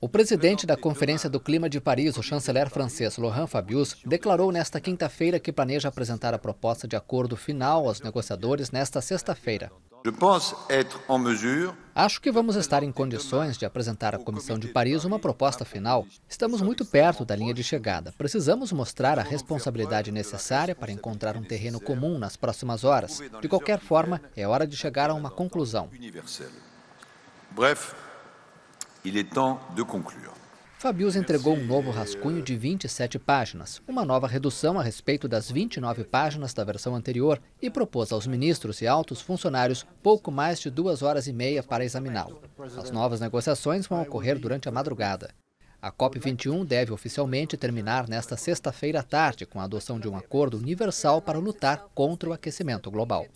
O presidente da Conferência do Clima de Paris, o chanceler francês Laurent Fabius, declarou nesta quinta-feira que planeja apresentar a proposta de acordo final aos negociadores nesta sexta-feira. Acho que vamos estar em condições de apresentar à Comissão de Paris uma proposta final. Estamos muito perto da linha de chegada. Precisamos mostrar a responsabilidade necessária para encontrar um terreno comum nas próximas horas. De qualquer forma, é hora de chegar a uma conclusão. Bref, il est temps de conclure. Fabius entregou um novo rascunho de 27 páginas, uma nova redução a respeito das 29 páginas da versão anterior, e propôs aos ministros e altos funcionários pouco mais de duas horas e meia para examiná-lo. As novas negociações vão ocorrer durante a madrugada. A COP21 deve oficialmente terminar nesta sexta-feira à tarde com a adoção de um acordo universal para lutar contra o aquecimento global.